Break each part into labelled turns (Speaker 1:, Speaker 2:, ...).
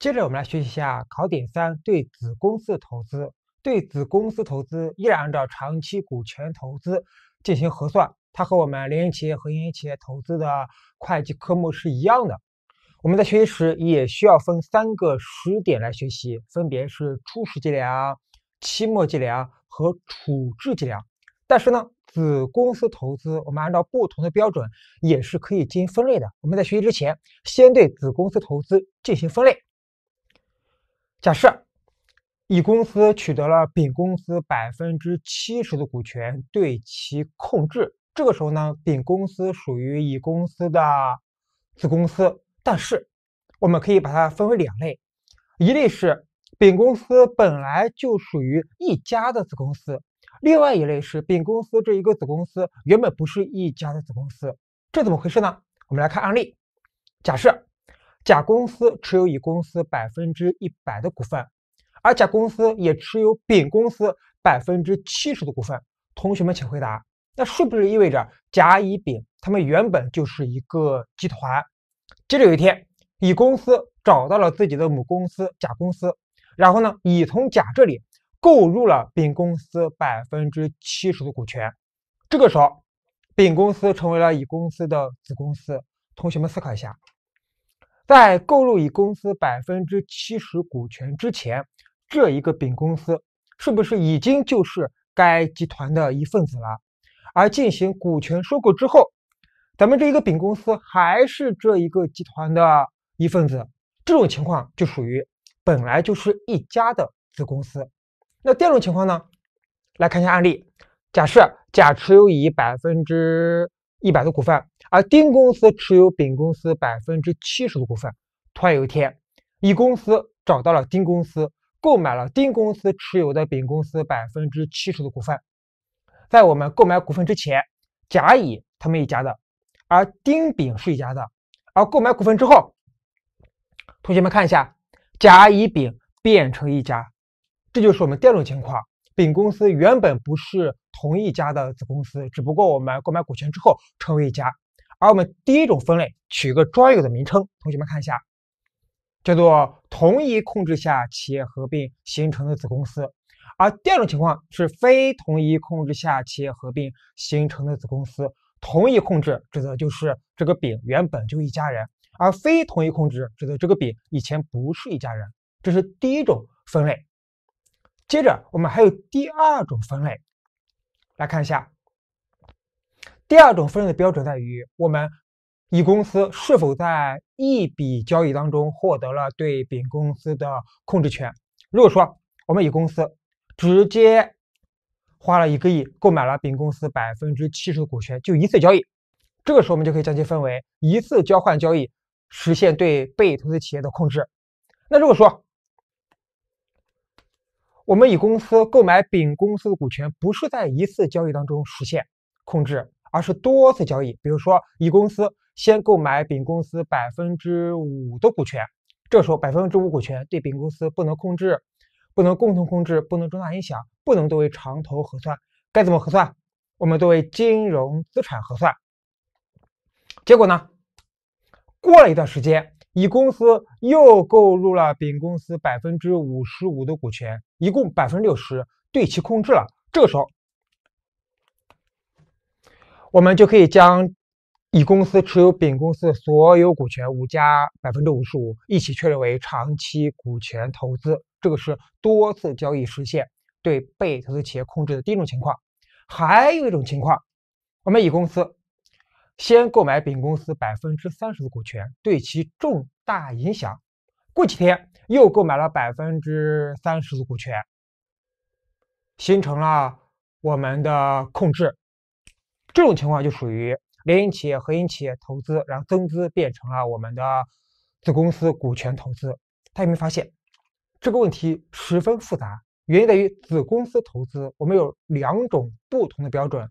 Speaker 1: 接着我们来学习一下考点三，对子公司投资。对子公司投资依然按照长期股权投资进行核算，它和我们联营企业和合营企业投资的会计科目是一样的。我们在学习时也需要分三个时点来学习，分别是初始计量、期末计量和处置计量。但是呢，子公司投资我们按照不同的标准也是可以进行分类的。我们在学习之前，先对子公司投资进行分类。假设乙公司取得了丙公司百分之七十的股权，对其控制。这个时候呢，丙公司属于乙公司的子公司。但是，我们可以把它分为两类：一类是丙公司本来就属于一家的子公司；另外一类是丙公司这一个子公司原本不是一家的子公司。这怎么回事呢？我们来看案例。假设。甲公司持有乙公司百分之一百的股份，而甲公司也持有丙公司百分之七十的股份。同学们，请回答，那是不是意味着甲、乙、丙他们原本就是一个集团？接着有一天，乙公司找到了自己的母公司甲公司，然后呢，乙从甲这里购入了丙公司百分之七十的股权。这个时候，丙公司成为了乙公司的子公司。同学们思考一下。在购入乙公司百分之七十股权之前，这一个丙公司是不是已经就是该集团的一份子了？而进行股权收购之后，咱们这一个丙公司还是这一个集团的一份子，这种情况就属于本来就是一家的子公司。那第二种情况呢？来看一下案例，假设甲持有乙百分之。一百的股份，而丁公司持有丙公司百分之七十的股份。突然有一天，乙公司找到了丁公司，购买了丁公司持有的丙公司百分之七十的股份。在我们购买股份之前，甲乙他们一家的，而丁丙是一家的。而购买股份之后，同学们看一下，甲乙丙变成一家，这就是我们第二种情况。丙公司原本不是。同一家的子公司，只不过我们购买股权之后成为一家。而我们第一种分类取一个专有的名称，同学们看一下，叫做同一控制下企业合并形成的子公司。而第二种情况是非同一控制下企业合并形成的子公司。同一控制指的就是这个丙原本就一家人，而非同一控制指的这个丙以前不是一家人。这是第一种分类。接着我们还有第二种分类。来看一下，第二种分类的标准在于我们乙公司是否在一笔交易当中获得了对丙公司的控制权。如果说我们乙公司直接花了一个亿购买了丙公司百分之七十的股权，就一次交易，这个时候我们就可以将其分为一次交换交易，实现对被投资企业的控制。那如果说，我们乙公司购买丙公司的股权，不是在一次交易当中实现控制，而是多次交易。比如说，乙公司先购买丙公司百分之五的股权，这时候百分之五股权对丙公司不能控制，不能共同控制，不能重大影响，不能作为长投核算。该怎么核算？我们作为金融资产核算。结果呢？过了一段时间。乙公司又购入了丙公司百分之五十五的股权，一共百分之六十，对其控制了。这个时候，我们就可以将乙公司持有丙公司所有股权五加百分之五十五一起确认为长期股权投资。这个是多次交易实现对被投资企业控制的第一种情况。还有一种情况，我们乙公司。先购买丙公司百分之三十的股权，对其重大影响。过几天又购买了百分之三十的股权，形成了我们的控制。这种情况就属于联营企业、合营企业投资，然后增资变成了我们的子公司股权投资。大家有没有发现这个问题十分复杂？原因在于子公司投资，我们有两种不同的标准。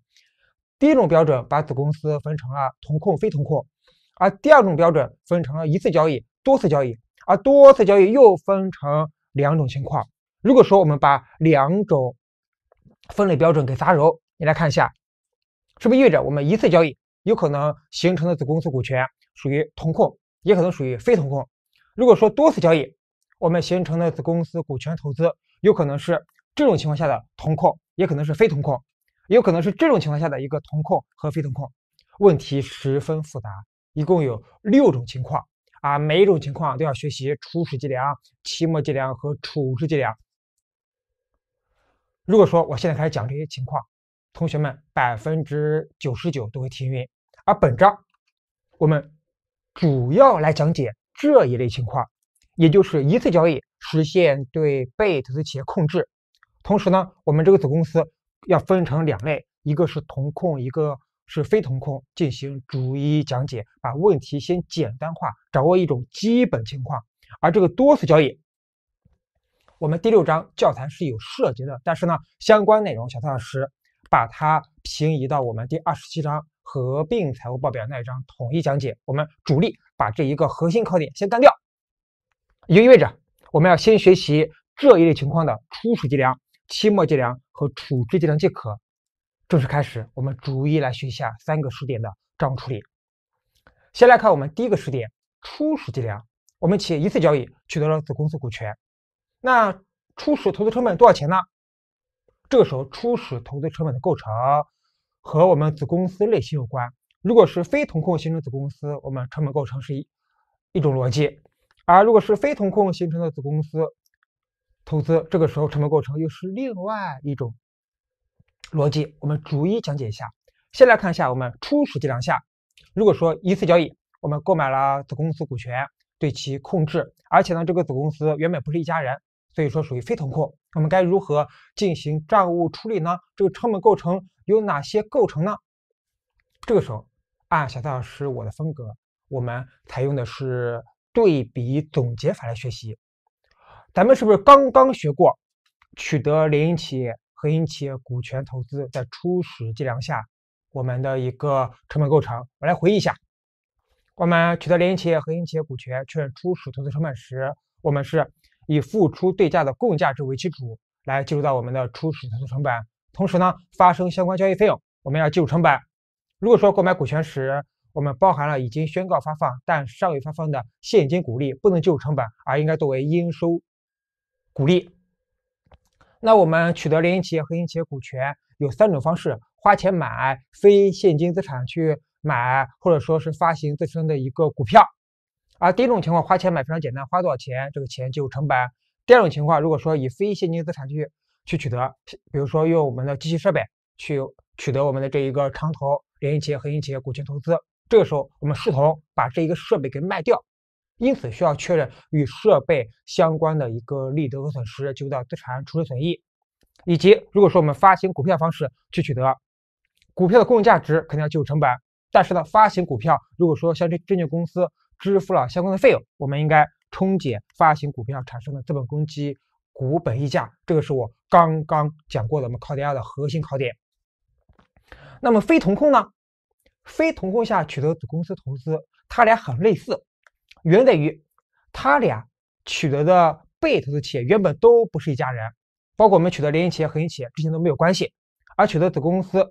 Speaker 1: 第一种标准把子公司分成了同控非同控，而第二种标准分成了一次交易、多次交易，而多次交易又分成两种情况。如果说我们把两种分类标准给杂糅，你来看一下，是不是意味着我们一次交易有可能形成的子公司股权属于同控，也可能属于非同控；如果说多次交易，我们形成的子公司股权投资有可能是这种情况下的同控，也可能是非同控。有可能是这种情况下的一个同控和非同控，问题十分复杂，一共有六种情况啊，每一种情况都要学习初始计量、期末计量和处置计量。如果说我现在开始讲这些情况，同学们百分之九十九都会停晕。而本章我们主要来讲解这一类情况，也就是一次交易实现对被投资企业控制，同时呢，我们这个子公司。要分成两类，一个是同控，一个是非同控，进行逐一讲解，把问题先简单化，掌握一种基本情况。而这个多次交易，我们第六章教材是有涉及的，但是呢，相关内容小蔡老师把它平移到我们第二十七章合并财务报表那一章统一讲解。我们主力把这一个核心考点先干掉，就意味着我们要先学习这一类情况的初始计量。期末计量和处置计量即可正式开始。我们逐一来学习下三个时点的账务处理。先来看我们第一个时点，初始计量。我们企业一次交易取得了子公司股权，那初始投资成本多少钱呢？这个时候，初始投资成本的构成和我们子公司类型有关。如果是非同控形成子公司，我们成本构成是一一种逻辑；而如果是非同控形成的子公司，投资这个时候成本构成又是另外一种逻辑，我们逐一讲解一下。先来看一下我们初始计量下，如果说一次交易，我们购买了子公司股权，对其控制，而且呢这个子公司原本不是一家人，所以说属于非同控，我们该如何进行账务处理呢？这个成本构成有哪些构成呢？这个时候，按小戴老师我的风格，我们采用的是对比总结法来学习。咱们是不是刚刚学过取得联营企业、合营企业股权投资在初始计量下我们的一个成本构成？我来回忆一下，我们取得联营企业、合营企业股权确认初始投资成本时，我们是以付出对价的共价值为基础来计入到我们的初始投资成本，同时呢发生相关交易费用我们要计入成本。如果说购买股权时我们包含了已经宣告发放但尚未发放的现金股利，不能计入成本，而应该作为应收。鼓励。那我们取得联营企业、核心企业股权有三种方式：花钱买、非现金资产去买，或者说是发行自身的一个股票。啊，第一种情况花钱买非常简单，花多少钱，这个钱就有成本。第二种情况，如果说以非现金资产去去取得，比如说用我们的机器设备去取得我们的这一个长投联营企业、核心企业股权投资，这个时候我们试图把这一个设备给卖掉。因此，需要确认与设备相关的一个利得和损失，就叫到资产处置损益。以及，如果说我们发行股票方式去取得股票的公允价值，肯定要计入成本。但是呢，发行股票如果说向证券公司支付了相关的费用，我们应该冲减发行股票产生的资本公积股本溢价。这个是我刚刚讲过的，我们考点二的核心考点。那么非同控呢？非同控下取得子公司投资，它俩很类似。原因在于，他俩取得的被投资企业原本都不是一家人，包括我们取得联营企业、合营企业之前都没有关系，而取得子公司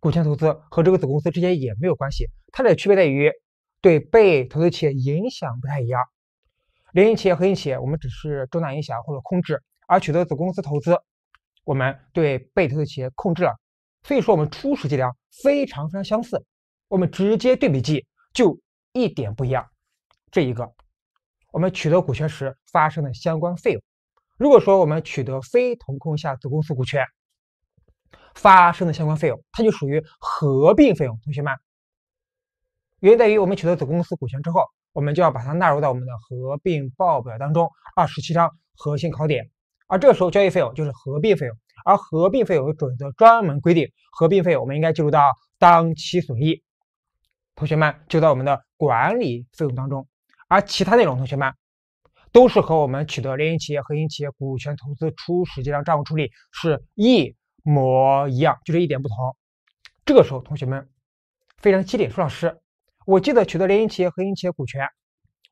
Speaker 1: 股权投资和这个子公司之间也没有关系。它的区别在于对被投资企业影响不太一样。联营企业和营企业我们只是重大影响或者控制，而取得子公司投资，我们对被投资企业控制了。所以说，我们初始计量非常非常相似，我们直接对比记就一点不一样。这一个，我们取得股权时发生的相关费用。如果说我们取得非同控下子公司股权发生的相关费用，它就属于合并费用。同学们，原因在于我们取得子公司股权之后，我们就要把它纳入到我们的合并报表当中。二十七章核心考点，而这个时候交易费用就是合并费用。而合并费用准则专门规定，合并费用我们应该计入到当期损益。同学们，就在我们的管理费用当中。而其他内容，同学们都是和我们取得联营企业、核心企业股权投资初始计量账务处理是一模一样，就这一点不同。这个时候，同学们非常机灵，说老师，我记得取得联营企业、核心企业股权，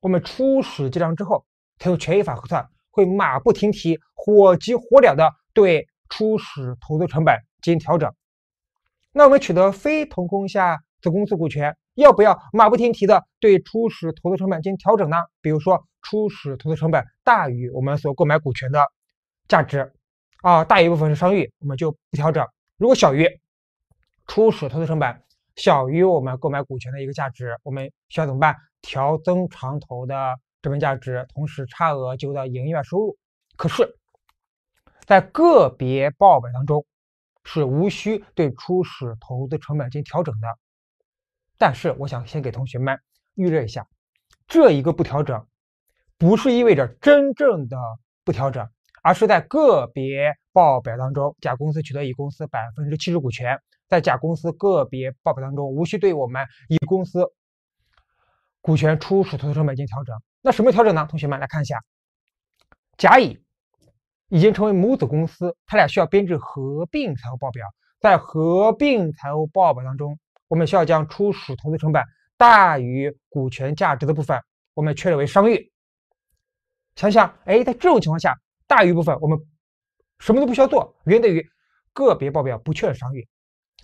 Speaker 1: 我们初始计量之后，采用权益法核算，会马不停蹄、火急火燎的对初始投资成本进行调整。那我们取得非同工下子公司股权？要不要马不停蹄的对初始投资成本进行调整呢？比如说，初始投资成本大于我们所购买股权的价值啊，大于部分是商誉，我们就不调整。如果小于，初始投资成本小于我们购买股权的一个价值，我们需要怎么办？调增长投的成本价值，同时差额就到营业外收入。可是，在个别报表当中，是无需对初始投资成本进行调整的。但是，我想先给同学们预热一下，这一个不调整，不是意味着真正的不调整，而是在个别报表当中，甲公司取得乙公司百分之七十股权，在甲公司个别报表当中，无需对我们乙公司股权初始投资成本进行调整。那什么调整呢？同学们来看一下，甲乙已经成为母子公司，他俩需要编制合并财务报表，在合并财务报表当中。我们需要将初始投资成本大于股权价值的部分，我们确认为商誉。想想，哎，在这种情况下，大于部分我们什么都不需要做，原等于个别报表不确认商誉。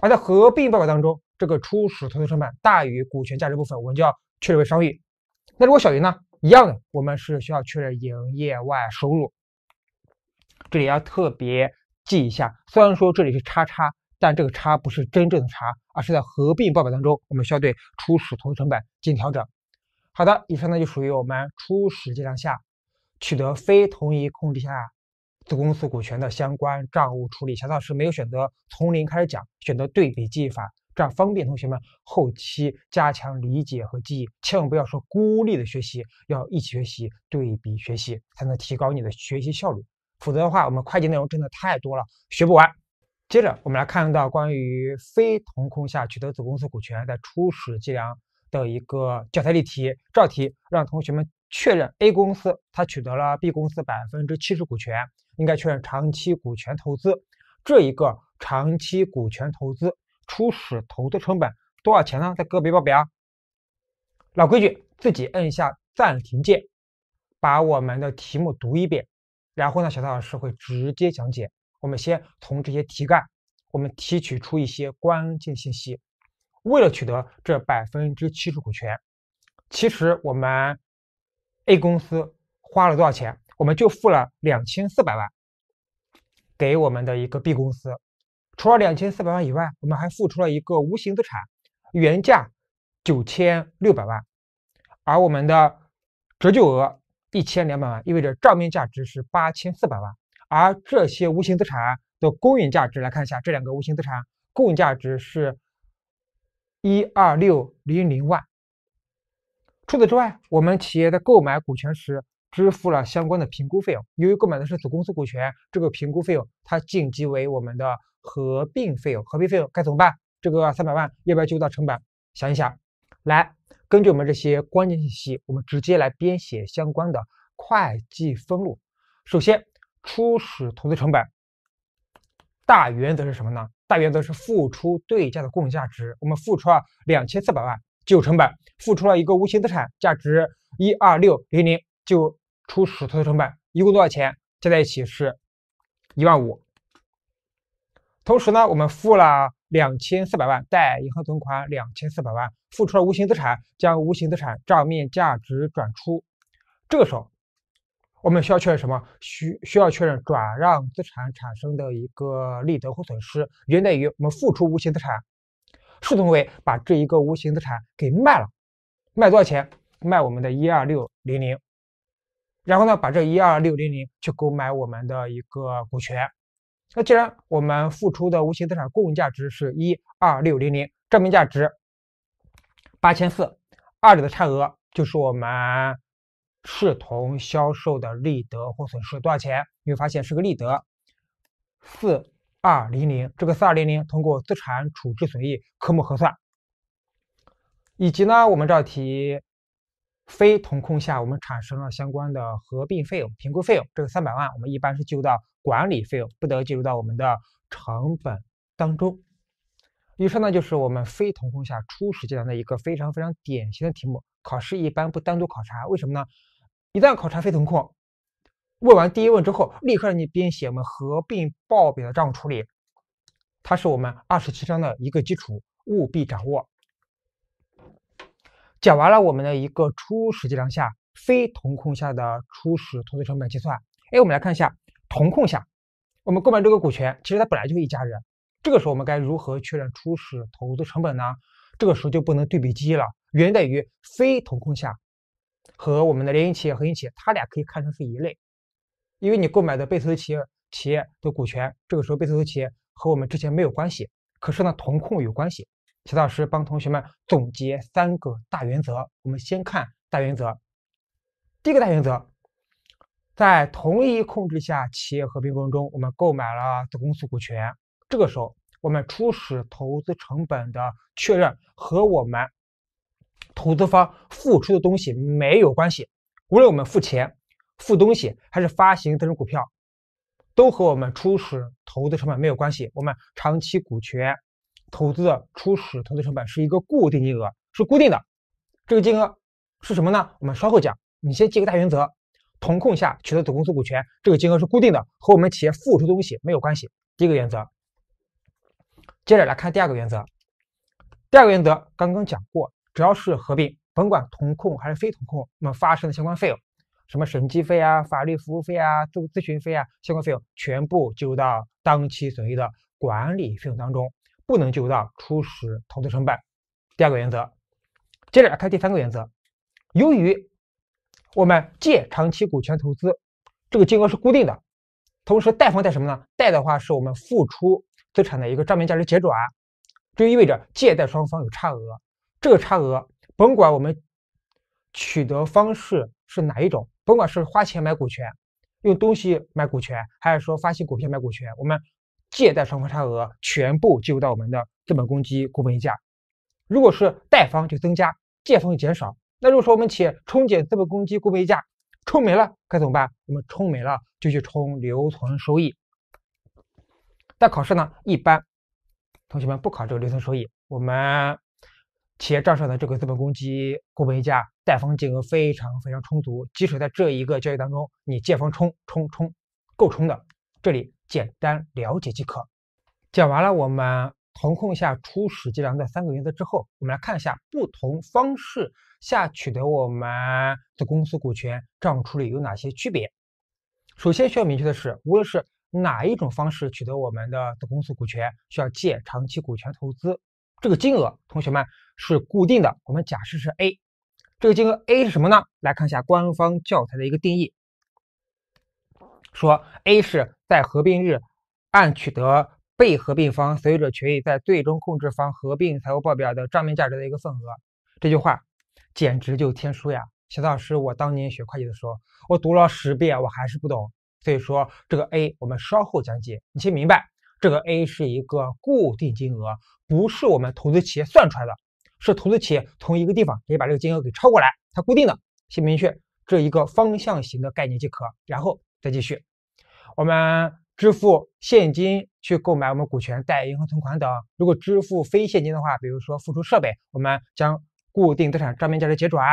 Speaker 1: 而在合并报表当中，这个初始投资成本大于股权价值部分，我们就要确认为商誉。那如果小于呢？一样的，我们是需要确认营业外收入。这里要特别记一下，虽然说这里是叉叉。但这个差不是真正的差，而是在合并报表当中，我们需要对初始投资成本进行调整。好的，以上呢就属于我们初始计量下取得非同一控制下子公司股权的相关账务处理。小老是没有选择从零开始讲，选择对比记忆法，这样方便同学们后期加强理解和记忆。千万不要说孤立的学习，要一起学习、对比学习，才能提高你的学习效率。否则的话，我们会计内容真的太多了，学不完。接着，我们来看一道关于非同控下取得子公司股权在初始计量的一个教材例题。这道题让同学们确认 A 公司它取得了 B 公司百分之七十股权，应该确认长期股权投资。这一个长期股权投资初始投资成本多少钱呢？在个别报表。老规矩，自己摁一下暂停键，把我们的题目读一遍，然后呢，小蔡老师会直接讲解。我们先从这些题干，我们提取出一些关键信息。为了取得这百分之七十股权，其实我们 A 公司花了多少钱？我们就付了两千四百万给我们的一个 B 公司。除了两千四百万以外，我们还付出了一个无形资产，原价九千六百万，而我们的折旧额一千两百万，意味着账面价值是八千四百万。而这些无形资产的公允价值来看一下，这两个无形资产公允价值是，一二六零零万。除此之外，我们企业在购买股权时支付了相关的评估费用。由于购买的是子公司股权，这个评估费用它晋级为我们的合并费用。合并费用该怎么办？这个三百万要不要计入到成本？想一想，来，根据我们这些关键信息，我们直接来编写相关的会计分录。首先。初始投资成本，大原则是什么呢？大原则是付出对价的公允价值。我们付出了两千四百万就有成本，付出了一个无形资产价值一二六零零就初始投资成本，一共多少钱？加在一起是一万五。同时呢，我们付了两千四百万贷银行存款两千四百万，付出了无形资产，将无形资产账面价值转出，这个时候。我们需要确认什么？需需要确认转让资产产生的一个利得或损失，源自于我们付出无形资产，视同为把这一个无形资产给卖了，卖多少钱？卖我们的12600，然后呢，把这12600去购买我们的一个股权，那既然我们付出的无形资产公允价值是12600，账面价值8400，二者的差额就是我们。视同销售的利得或损失多少钱？你会发现是个利得，四二零零。这个四二零零通过资产处置损益科目核算。以及呢，我们这道题非同控下我们产生了相关的合并费用、评估费用，这个三百万我们一般是计入到管理费用，不得计入到我们的成本当中。以上呢就是我们非同控下初始阶段的一个非常非常典型的题目。考试一般不单独考察，为什么呢？一旦考察非同控，问完第一问之后，立刻让你编写我们合并报表的账务处理，它是我们二十七章的一个基础，务必掌握。讲完了我们的一个初始计量下非同控下的初始投资成本计算，哎，我们来看一下同控下，我们购买这个股权，其实它本来就是一家人，这个时候我们该如何确认初始投资成本呢？这个时候就不能对比记忆了，原因在于非同控下。和我们的联营企业、合营企业，它俩可以看成是一类，因为你购买的被投资企业企业的股权，这个时候被投资企业和我们之前没有关系，可是呢，同控有关系。齐老师帮同学们总结三个大原则，我们先看大原则。第一个大原则，在同一控制下企业合并过程中，我们购买了子公司股权，这个时候我们初始投资成本的确认和我们。投资方付出的东西没有关系，无论我们付钱、付东西还是发行这种股票，都和我们初始投资成本没有关系。我们长期股权投资的初始投资成本是一个固定金额，是固定的。这个金额是什么呢？我们稍后讲。你先记个大原则：同控下取得子公司股权，这个金额是固定的，和我们企业付出的东西没有关系。第一个原则。接着来看第二个原则。第二个原则刚刚讲过。只要是合并，甭管同控还是非同控，那么发生的相关费用，什么审计费啊、法律服务费啊、咨咨询费啊，相关费用全部计入到当期损益的管理费用当中，不能计入到初始投资成本。第二个原则，接着来看第三个原则。由于我们借长期股权投资这个金额是固定的，同时贷方贷什么呢？贷的话是我们付出资产的一个账面价值结转，这就意味着借贷双方有差额。这个差额，甭管我们取得方式是哪一种，甭管是花钱买股权、用东西买股权，还是说发行股票买股权，我们借贷双方差额全部计入到我们的资本公积、股本溢价。如果是贷方就增加，借方就减少。那如果说我们企业冲减资本公积、股本溢价，冲没了该怎么办？我们冲没了就去冲留存收益。但考试呢，一般同学们不考这个留存收益，我们。企业账上的这个资本公积、股本溢价、贷方金额非常非常充足，即使在这一个交易当中，你借方冲冲冲够冲的，这里简单了解即可。讲完了，我们同控下初始计量的三个原则之后，我们来看一下不同方式下取得我们子公司股权账处理有哪些区别。首先需要明确的是，无论是哪一种方式取得我们的子公司股权，需要借长期股权投资。这个金额，同学们是固定的。我们假设是 A，这个金额 A 是什么呢？来看一下官方教材的一个定义，说 A 是在合并日按取得被合并方所有者权益在最终控制方合并财务报表的账面价值的一个份额。这句话简直就天书呀！小老师，我当年学会计的时候，我读了十遍我还是不懂。所以说这个 A，我们稍后讲解，你先明白。这个 A 是一个固定金额，不是我们投资企业算出来的，是投资企业从一个地方接把这个金额给抄过来，它固定的，先明确这一个方向型的概念即可，然后再继续。我们支付现金去购买我们股权、贷银行存款等。如果支付非现金的话，比如说付出设备，我们将固定资产账面价值结转。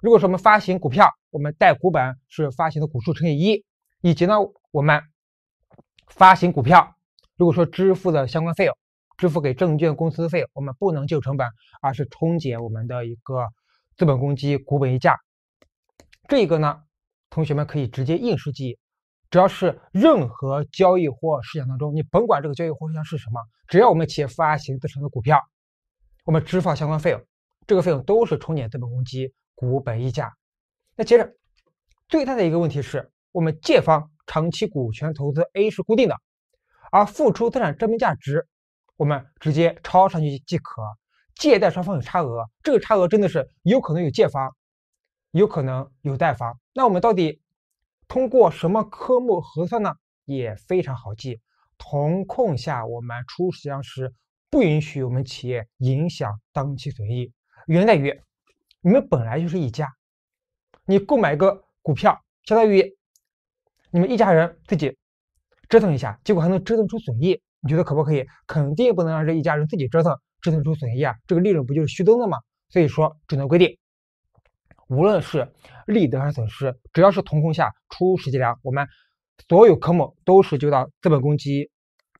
Speaker 1: 如果说我们发行股票，我们带股本是发行的股数乘以一，以及呢我们发行股票。如果说支付的相关费用，支付给证券公司的费，用，我们不能计入成本，而是冲减我们的一个资本公积股本溢价。这一个呢，同学们可以直接应试记忆，只要是任何交易或事项当中，你甭管这个交易或事项是什么，只要我们企业发行自成的股票，我们支付相关费用，这个费用都是冲减资本公积股本溢价。那接着最大的一个问题是我们借方长期股权投资 A 是固定的。而付出资产证明价值，我们直接抄上去即可。借贷双方有差额，这个差额真的是有可能有借方，有可能有贷方。那我们到底通过什么科目核算呢？也非常好记，同控下我们初始相时不允许我们企业影响当期损益，原因在于你们本来就是一家，你购买一个股票，相当于你们一家人自己。折腾一下，结果还能折腾出损益，你觉得可不可以？肯定不能让这一家人自己折腾，折腾出损益啊！这个利润不就是虚增的吗？所以说，只能规定，无论是利得还是损失，只要是同控下出实际量，我们所有科目都是就到资本公积、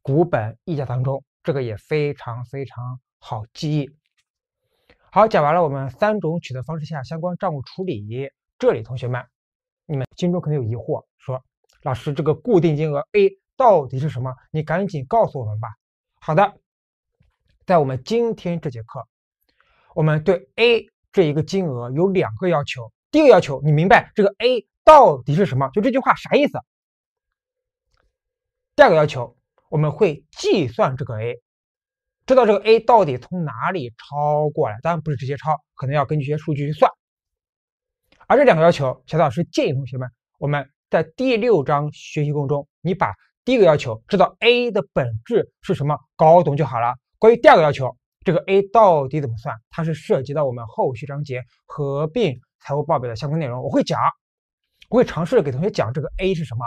Speaker 1: 股本溢价当中。这个也非常非常好记忆。好，讲完了我们三种取得方式下相关账务处理。这里同学们，你们心中可能有疑惑，说老师这个固定金额 A。到底是什么？你赶紧告诉我们吧。好的，在我们今天这节课，我们对 A 这一个金额有两个要求。第一个要求，你明白这个 A 到底是什么？就这句话啥意思？第二个要求，我们会计算这个 A，知道这个 A 到底从哪里抄过来。当然不是直接抄，可能要根据一些数据去算。而这两个要求，小曹老师建议同学们，我们在第六章学习过程中，你把。第一个要求知道 A 的本质是什么，搞懂就好了。关于第二个要求，这个 A 到底怎么算？它是涉及到我们后续章节合并财务报表的相关内容，我会讲，我会尝试给同学讲这个 A 是什么。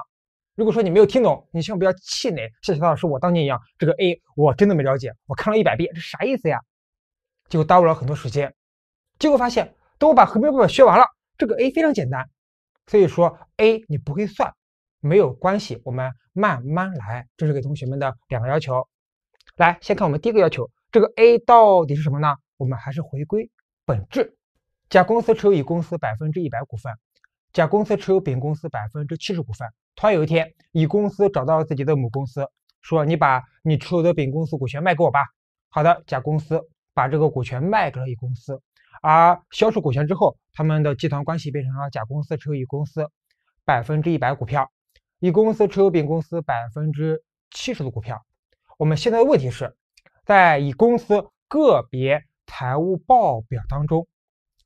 Speaker 1: 如果说你没有听懂，你千万不要气馁，像小老师我当年一样，这个 A 我真的没了解，我看了一百遍，这啥意思呀？结果耽误了很多时间。结果发现，等我把合并报表学完了，这个 A 非常简单。所以说，A 你不会算。没有关系，我们慢慢来。这是给同学们的两个要求。来，先看我们第一个要求，这个 A 到底是什么呢？我们还是回归本质。甲公司持有乙公司百分之一百股份，甲公司持有丙公司百分之七十股份。突然有一天，乙公司找到了自己的母公司，说：“你把你持有的丙公司股权卖给我吧。”好的，甲公司把这个股权卖给了乙公司。而销售股权之后，他们的集团关系变成了甲公司持有乙公司百分之一百股票。乙公司持有丙公司百分之七十的股票，我们现在的问题是，在乙公司个别财务报表当中，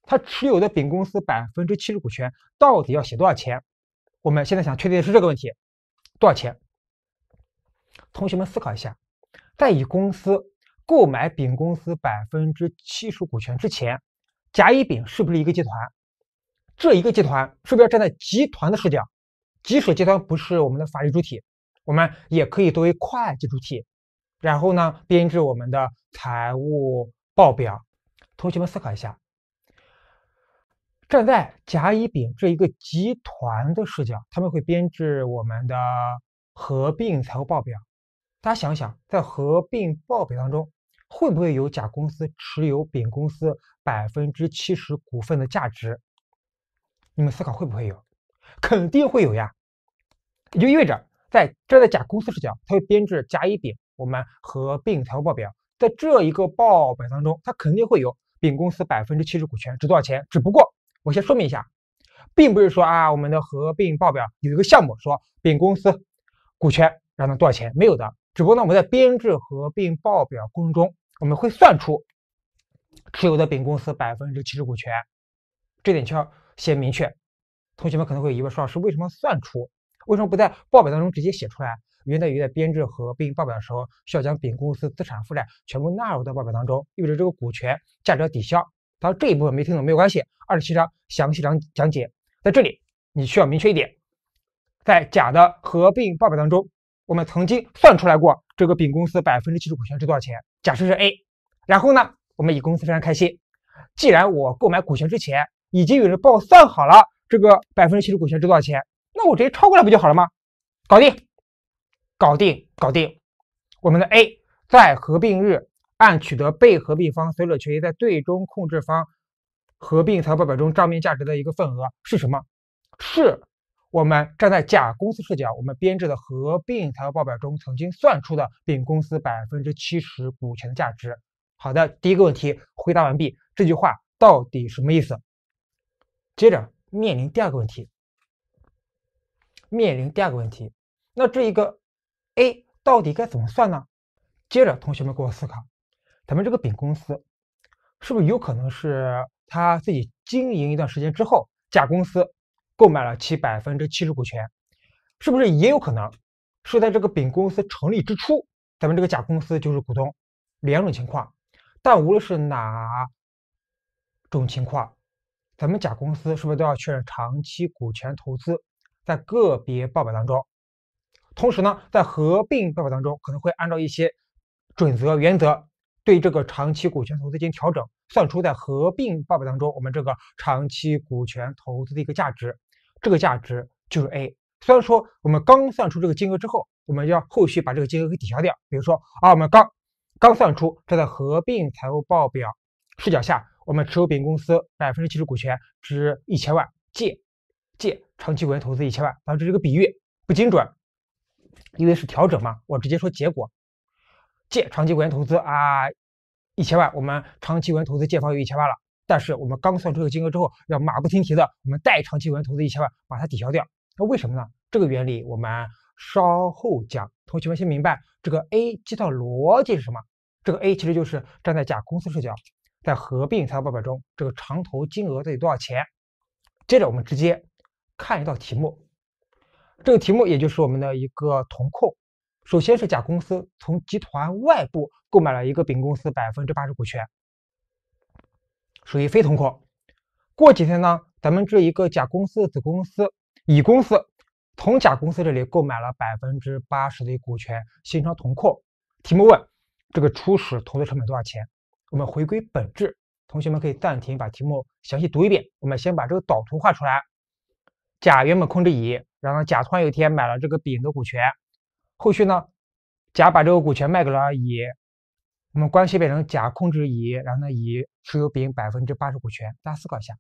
Speaker 1: 他持有的丙公司百分之七十股权到底要写多少钱？我们现在想确定的是这个问题，多少钱？同学们思考一下，在乙公司购买丙公司百分之七十股权之前，甲乙丙是不是一个集团？这一个集团是不是要站在集团的视角？即使集团不是我们的法律主体，我们也可以作为会计主体，然后呢编制我们的财务报表。同学们思考一下，站在甲、乙、丙这一个集团的视角，他们会编制我们的合并财务报表。大家想想，在合并报表当中，会不会有甲公司持有丙公司百分之七十股份的价值？你们思考会不会有？肯定会有呀。也就意味着，在这在甲公司视角，它会编制甲乙丙我们合并财务报表，在这一个报表当中，它肯定会有丙公司百分之七十股权值多少钱。只不过我先说明一下，并不是说啊，我们的合并报表有一个项目说丙公司股权让它多少钱，没有的。只不过呢，我们在编制合并报表过程中，我们会算出持有的丙公司百分之七十股权，这点要先明确。同学们可能会有疑问，说老师为什么算出？为什么不在报表当中直接写出来？原来，于在编制合并报表的时候，需要将丙公司资产负债全部纳入到报表当中，意味着这个股权价值抵消。然这一部分没听懂没有关系，二十七章详细讲讲解。在这里你需要明确一点，在甲的合并报表当中，我们曾经算出来过这个丙公司百分之七十股权值多少钱，假设是 A。然后呢，我们乙公司非常开心，既然我购买股权之前已经有人帮我算好了这个百分之七十股权值多少钱。那我直接抄过来不就好了吗？搞定，搞定，搞定。我们的 A 在合并日按取得被合并方所有权益在最终控制方合并财务报表中账面价值的一个份额是什么？是我们站在甲公司视角，我们编制的合并财务报表中曾经算出的丙公司百分之七十股权的价值。好的，第一个问题回答完毕。这句话到底什么意思？接着面临第二个问题。面临第二个问题，那这一个 A 到底该怎么算呢？接着，同学们给我思考，咱们这个丙公司是不是有可能是他自己经营一段时间之后，甲公司购买了其百分之七十股权，是不是也有可能是在这个丙公司成立之初，咱们这个甲公司就是股东，两种情况。但无论是哪种情况，咱们甲公司是不是都要确认长期股权投资？在个别报表当中，同时呢，在合并报表当中可能会按照一些准则原则对这个长期股权投资进行调整，算出在合并报表当中我们这个长期股权投资的一个价值，这个价值就是 A。虽然说我们刚算出这个金额之后，我们要后续把这个金额给抵消掉。比如说啊，我们刚刚算出，这在合并财务报表视角下，我们持有丙公司百分之七十股权值一千万借。借长期股权投资一千万，当然这是个比喻，不精准，因为是调整嘛。我直接说结果，借长期股权投资啊一千万，我们长期股权投资借方有一千万了。但是我们刚算出这个金额之后，要马不停蹄的我们贷长期股权投资一千万，把它抵消掉。那为什么呢？这个原理我们稍后讲。同学们先明白这个 A 这套逻辑是什么。这个 A 其实就是站在甲公司视角，在合并财务报表中，这个长投金额得多少钱。接着我们直接。看一道题目，这个题目也就是我们的一个同控。首先是甲公司从集团外部购买了一个丙公司百分之八十股权，属于非同控。过几天呢，咱们这一个甲公司的子公司乙公司从甲公司这里购买了百分之八十的股权，形成同控。题目问这个初始投资成本多少钱？我们回归本质，同学们可以暂停，把题目详细读一遍。我们先把这个导图画出来。甲原本控制乙，然后甲突然有一天买了这个丙的股权，后续呢，甲把这个股权卖给了乙，那么关系变成甲控制乙，然后呢，乙持有丙百分之八十股权。大家思考一下，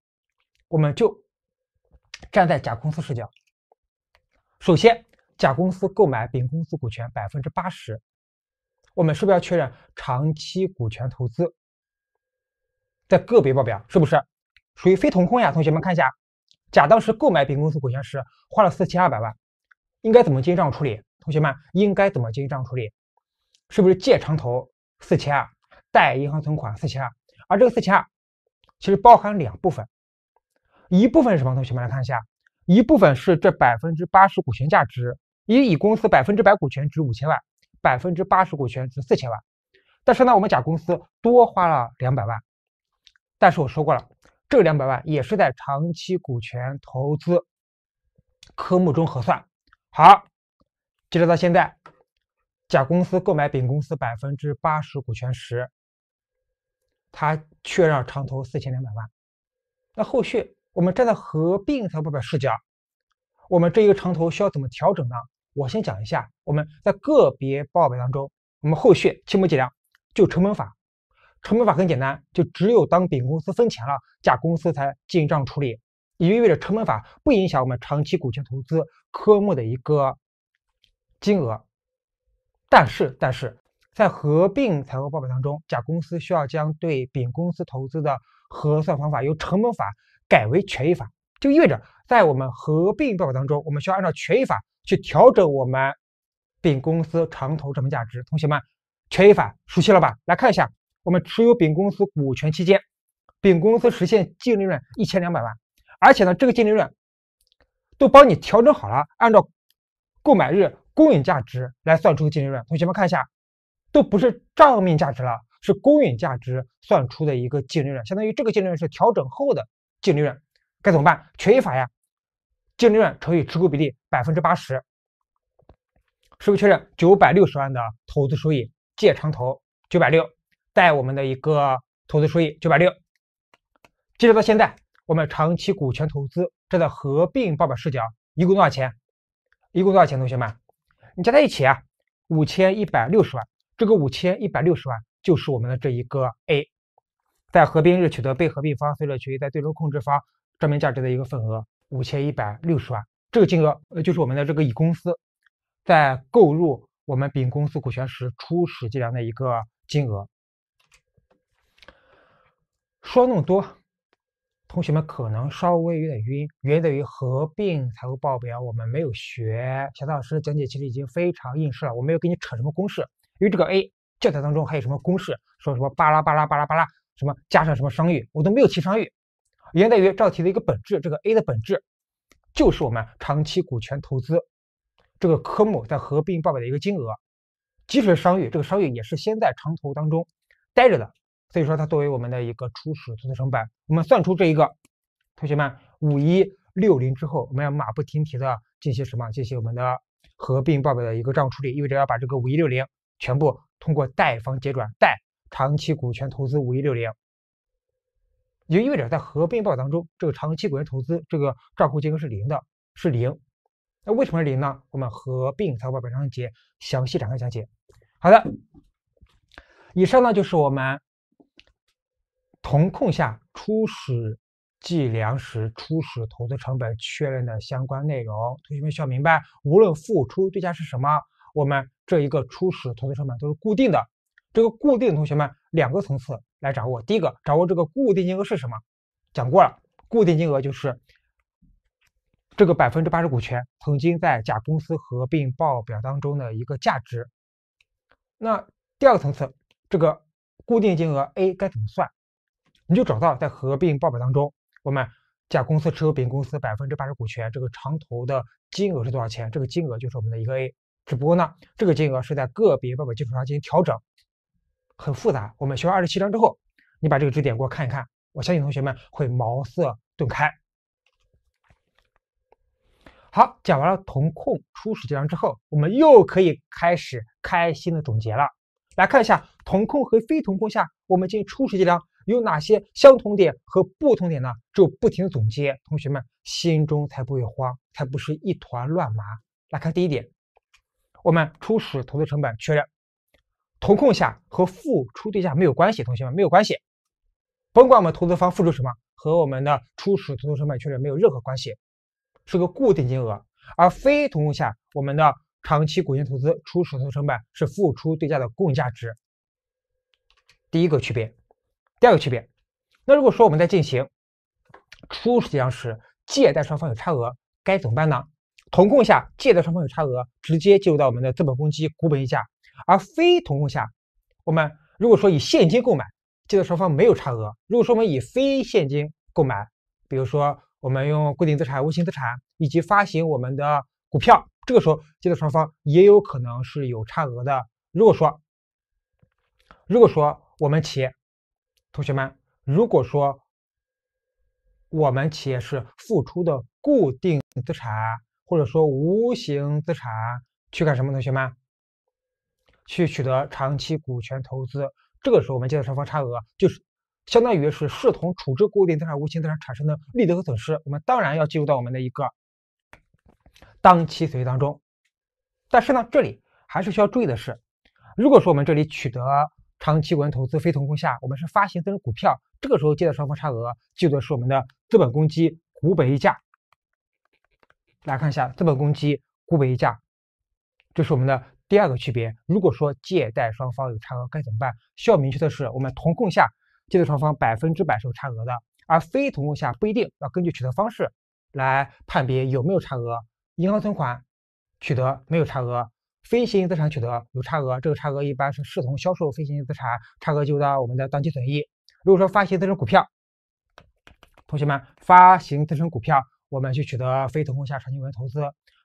Speaker 1: 我们就站在甲公司视角，首先，甲公司购买丙公司股权百分之八十，我们是不是要确认长期股权投资在个别报表是不是属于非同控呀？同学们看一下。甲当时购买丙公司股权时花了四千二百万，应该怎么进行账务处理？同学们应该怎么进行账务处理？是不是借长投四千二，贷银行存款四千二？而这个四千二其实包含两部分，一部分是什么？同学们来看一下，一部分是这百分之八十股权价值，因乙公司百分之百股权值五千万，百分之八十股权值四千万，但是呢，我们甲公司多花了两百万。但是我说过了。这两百万也是在长期股权投资科目中核算。好，截止到现在，甲公司购买丙公司百分之八十股权时，他确认长投四千两百万。那后续我们站在合并财务报表视角，我们这一个长投需要怎么调整呢？我先讲一下，我们在个别报表当中，我们后续期末计量就成本法。成本法很简单，就只有当丙公司分钱了，甲公司才进账处理，也就意味着成本法不影响我们长期股权投资科目的一个金额。但是，但是在合并财务报表当中，甲公司需要将对丙公司投资的核算方法由成本法改为权益法，就意味着在我们合并报表当中，我们需要按照权益法去调整我们丙公司长投成本价值。同学们，权益法熟悉了吧？来看一下。我们持有丙公司股权期间，丙公司实现净利润一千两百万，而且呢，这个净利润都帮你调整好了，按照购买日公允价值来算出净利润。同学们看一下，都不是账面价值了，是公允价值算出的一个净利润，相当于这个净利润是调整后的净利润。该怎么办？权益法呀，净利润乘以持股比例百分之八十，是不是确认九百六十万的投资收益？借长投九百六。贷我们的一个投资收益九百六，截止到现在，我们长期股权投资这的合并报表视角一共多少钱？一共多少钱？同学们，你加在一起啊，五千一百六十万。这个五千一百六十万就是我们的这一个 A，在合并日取得被合并方所有权益在最终控制方账面价值的一个份额五千一百六十万。这个金额呃，就是我们的这个乙公司在购入我们丙公司股权时初始计量的一个金额。说那么多，同学们可能稍微有点晕，原因在于合并财务报表我们没有学。小蔡老师讲解其实已经非常应试了，我没有给你扯什么公式，因为这个 A 教材当中还有什么公式，说什么巴拉巴拉巴拉巴拉，什么加上什么商誉，我都没有提商誉。原因在于这道题的一个本质，这个 A 的本质就是我们长期股权投资这个科目在合并报表的一个金额，即使商誉，这个商誉也是先在长投当中待着的。所以说，它作为我们的一个初始投资成本，我们算出这一个，同学们，五一六零之后，我们要马不停蹄的进行什么？进行我们的合并报表的一个账务处理，意味着要把这个五一六零全部通过贷方结转贷长期股权投资五一六零，也意味着在合并报表当中，这个长期股权投资这个账户金额是零的，是零。那为什么是零呢？我们合并财务报表章节详细展开讲解。好的，以上呢就是我们。同控下初始计量时，初始投资成本确认的相关内容，同学们需要明白，无论付出对价是什么，我们这一个初始投资成本都是固定的。这个固定，同学们两个层次来掌握。第一个，掌握这个固定金额是什么，讲过了，固定金额就是这个百分之八十股权曾经在甲公司合并报表当中的一个价值。那第二个层次，这个固定金额 A 该怎么算？你就找到在合并报表当中，我们甲公司持有丙公司百分之八十股权，这个长投的金额是多少钱？这个金额就是我们的一个 A。只不过呢，这个金额是在个别报表基础上进行调整，很复杂。我们学完二十七章之后，你把这个知识点给我看一看，我相信同学们会茅塞顿开。好，讲完了同控初始计量之后，我们又可以开始开心的总结了。来看一下同控和非同控下我们进行初始计量。有哪些相同点和不同点呢？只有不停的总结，同学们心中才不会慌，才不是一团乱麻。来看第一点，我们初始投资成本确认，同控下和付出对价没有关系，同学们没有关系，甭管我们投资方付出什么，和我们的初始投资成本确认没有任何关系，是个固定金额，而非同控下我们的长期股权投资初始投资成本是付出对价的共价值。第一个区别。第二个区别，那如果说我们在进行初始计量时，借贷双方有差额，该怎么办呢？同控下，借贷双方有差额，直接计入到我们的资本公积股本溢价；而非同控下，我们如果说以现金购买，借贷双方没有差额；如果说我们以非现金购买，比如说我们用固定资产、无形资产以及发行我们的股票，这个时候借贷双方也有可能是有差额的。如果说，如果说我们企业。同学们，如果说我们企业是付出的固定资产或者说无形资产去干什么？同学们，去取得长期股权投资，这个时候我们借的双方差额，就是相当于是视同处置固定资产、无形资产产生的利得和损失，我们当然要计入到我们的一个当期损益当中。但是呢，这里还是需要注意的是，如果说我们这里取得，长期股权投资非同工下，我们是发行增值股票，这个时候借贷双方差额记录的是我们的资本公积股本溢价。来看一下资本公积股本溢价，这是我们的第二个区别。如果说借贷双方有差额该怎么办？需要明确的是，我们同控下借贷双方百分之百有差额的，而非同控下不一定要根据取得方式来判别有没有差额。银行存款取得没有差额。非现金资产取得有差额，这个差额一般是视同销售非现金资产，差额计入到我们的当期损益。如果说发行自身股票，同学们，发行自身股票，我们去取得非同控下长期股权投资，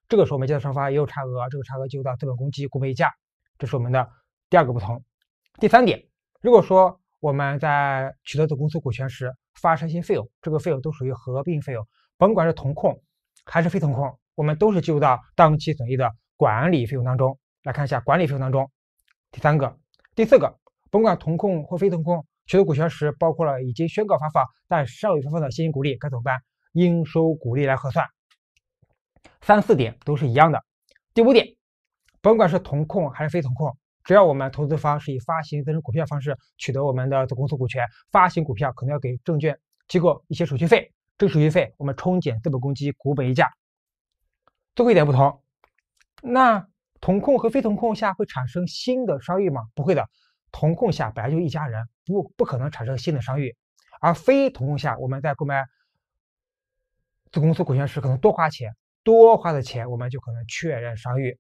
Speaker 1: 这个时候我们记到双方也有差额，这个差额计入到资本公积股本溢价。这是我们的第二个不同。第三点，如果说我们在取得子公司股权时发生些费用，这个费用都属于合并费用，甭管是同控还是非同控，我们都是计入到当期损益的。管理费用当中来看一下管理费用当中，第三个、第四个，甭管同控或非同控取得股权时，包括了已经宣告发放但尚未发放的现金股利该怎么办？应收股利来核算。三四点都是一样的。第五点，甭管是同控还是非同控，只要我们投资方是以发行增值股票方式取得我们的子公司股权，发行股票可能要给证券机构一些手续费，这个手续费我们冲减资本公积股本溢价。最后一点不同。那同控和非同控下会产生新的商誉吗？不会的，同控下本来就一家人，不不可能产生新的商誉。而非同控下，我们在购买子公司股权时，可能多花钱，多花的钱我们就可能确认商誉。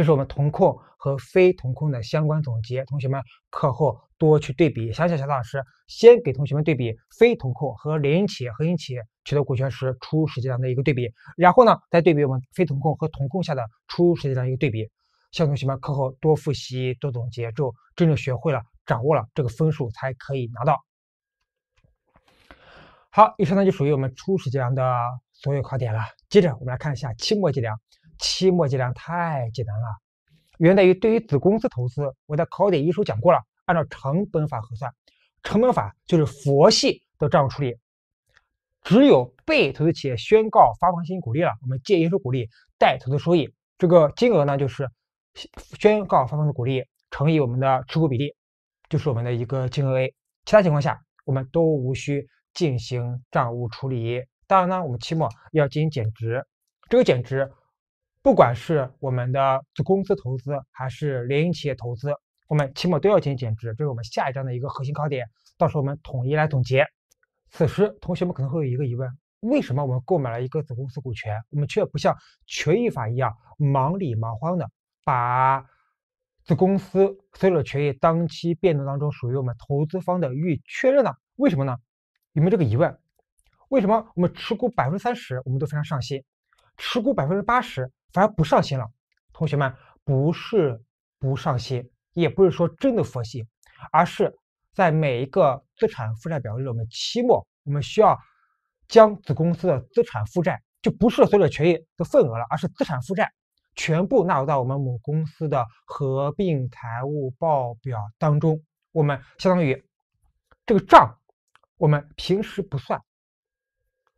Speaker 1: 这是我们同控和非同控的相关总结，同学们课后多去对比。想想小老师先给同学们对比非同控和联营企业、合营企业取得股权时初始计量的一个对比，然后呢再对比我们非同控和同控下的初始计量一个对比。希望同学们课后多复习、多总结，之后真正学会了、掌握了这个分数才可以拿到。好，以上呢就属于我们初始计量的所有考点了。接着我们来看一下期末计量。期末计量太简单了，原因在于对于子公司投资，我在考点一书讲过了，按照成本法核算，成本法就是佛系的账务处理，只有被投资企业宣告发放现金股利了，我们借应收股利，贷投资收益，这个金额呢就是宣告发放的股利乘以我们的持股比例，就是我们的一个金额 A，其他情况下我们都无需进行账务处理，当然呢，我们期末要进行减值，这个减值。不管是我们的子公司投资，还是联营企业投资，我们期末都要进行减值，这是我们下一章的一个核心考点。到时候我们统一来总结。此时，同学们可能会有一个疑问：为什么我们购买了一个子公司股权，我们却不像权益法一样忙里忙慌的把子公司所有的权益当期变动当中属于我们投资方的予以确认呢？为什么呢？有没有这个疑问？为什么我们持股百分之三十，我们都非常上心；持股百分之八十？反而不上心了，同学们不是不上心，也不是说真的佛心，而是在每一个资产负债表里，我们期末我们需要将子公司的资产负债就不是所有的权益的份额了，而是资产负债全部纳入到我们某公司的合并财务报表当中。我们相当于这个账，我们平时不算，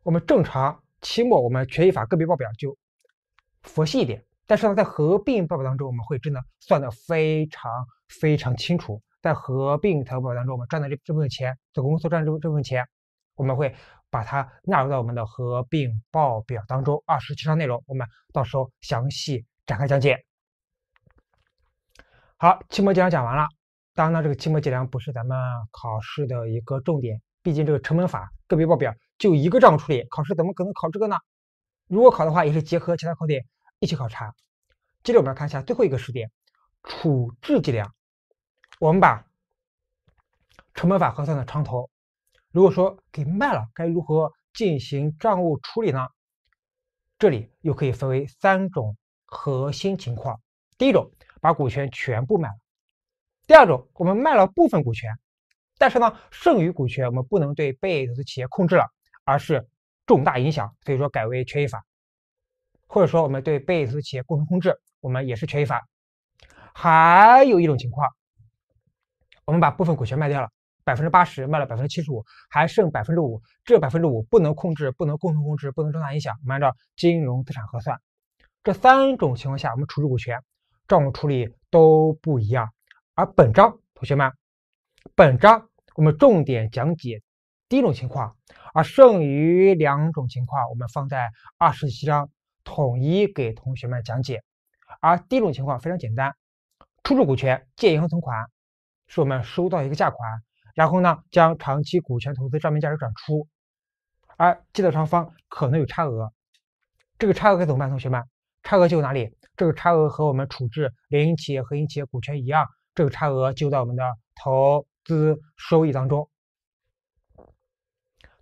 Speaker 1: 我们正常期末我们权益法个别报表就。佛系一点，但是呢，在合并报表当中，我们会真的算的非常非常清楚。在合并财务报表当中，我们赚的这这部分钱，子公司赚这这部分钱，我们会把它纳入到我们的合并报表当中。二十七章内容，我们到时候详细展开讲解。好，期末计量讲完了。当然，呢，这个期末计量不是咱们考试的一个重点，毕竟这个成本法个别报表就一个账处理，考试怎么可能考这个呢？如果考的话，也是结合其他考点一起考察。接着我们来看一下最后一个时点：处置计量。我们把成本法核算的长投，如果说给卖了，该如何进行账务处理呢？这里又可以分为三种核心情况：第一种，把股权全部卖了；第二种，我们卖了部分股权，但是呢，剩余股权我们不能对被投资企业控制了，而是。重大影响，所以说改为权益法，或者说我们对被投资企业共同控制，我们也是权益法。还有一种情况，我们把部分股权卖掉了，百分之八十卖了百分之七十五，还剩百分之五，这百分之五不能控制、不能共同控制、不能重大影响，我们按照金融资产核算。这三种情况下，我们处置股权，账务处理都不一样。而本章，同学们，本章我们重点讲解第一种情况。而剩余两种情况，我们放在二十七章统一给同学们讲解。而第一种情况非常简单，出售股权借银行存款，是我们收到一个价款，然后呢将长期股权投资账面价值转出，而借贷双方可能有差额，这个差额该怎么办？同学们，差额就哪里？这个差额和我们处置联营企业、合营企业股权一样，这个差额就在我们的投资收益当中。